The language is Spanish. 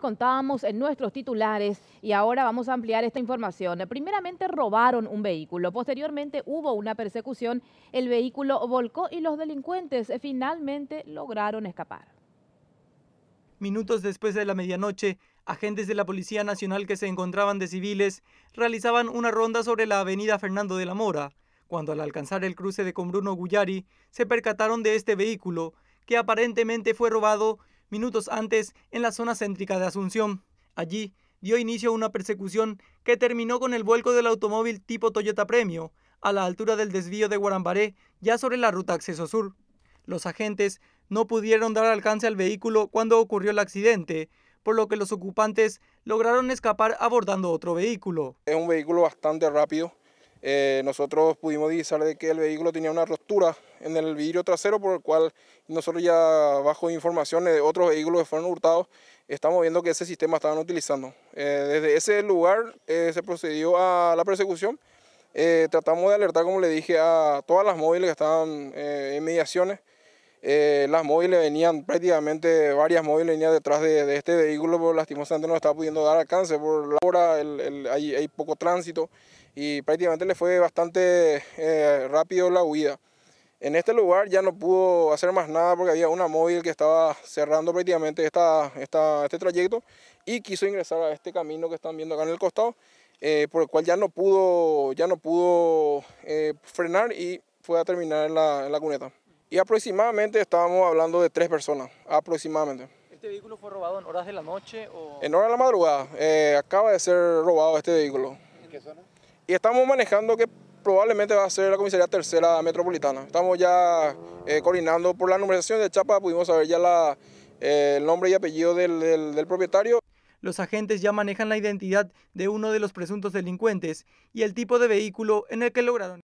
contábamos en nuestros titulares y ahora vamos a ampliar esta información. Primeramente robaron un vehículo, posteriormente hubo una persecución, el vehículo volcó y los delincuentes finalmente lograron escapar. Minutos después de la medianoche, agentes de la Policía Nacional que se encontraban de civiles realizaban una ronda sobre la avenida Fernando de la Mora, cuando al alcanzar el cruce de Combruno Gullari se percataron de este vehículo que aparentemente fue robado minutos antes en la zona céntrica de Asunción. Allí dio inicio a una persecución que terminó con el vuelco del automóvil tipo Toyota Premio a la altura del desvío de Guarambaré, ya sobre la ruta Acceso Sur. Los agentes no pudieron dar alcance al vehículo cuando ocurrió el accidente, por lo que los ocupantes lograron escapar abordando otro vehículo. Es un vehículo bastante rápido. Eh, nosotros pudimos divisar de que el vehículo tenía una rotura en el vidrio trasero, por el cual nosotros ya bajo informaciones de otros vehículos que fueron hurtados, estamos viendo que ese sistema estaban utilizando. Eh, desde ese lugar eh, se procedió a la persecución. Eh, tratamos de alertar, como le dije, a todas las móviles que estaban en mediaciones. las móviles venían prácticamente, varias móviles venían detrás de, este vehículo, pero lastimosamente no estaba pudiendo dar alcance por la hora, hay, poco tránsito y prácticamente le fue bastante rápido la huida. En este lugar ya no pudo hacer más nada porque había una móvil que estaba cerrando prácticamente esta, este trayecto y quiso ingresar a este camino que están viendo acá en el costado, eh, por el cual ya no pudo, ya no pudo eh, frenar y fue a terminar en la, en la cuneta. Y aproximadamente estábamos hablando de tres personas, aproximadamente. ¿Este vehículo fue robado en horas de la noche o...? En horas de la madrugada. Eh, acaba de ser robado este vehículo. ¿En qué zona? Y estamos manejando que probablemente va a ser la comisaría tercera metropolitana. Estamos ya eh, coordinando por la numeración de Chapa, pudimos saber ya la, eh, el nombre y apellido del, del propietario. Los agentes ya manejan la identidad de uno de los presuntos delincuentes y el tipo de vehículo en el que lograron.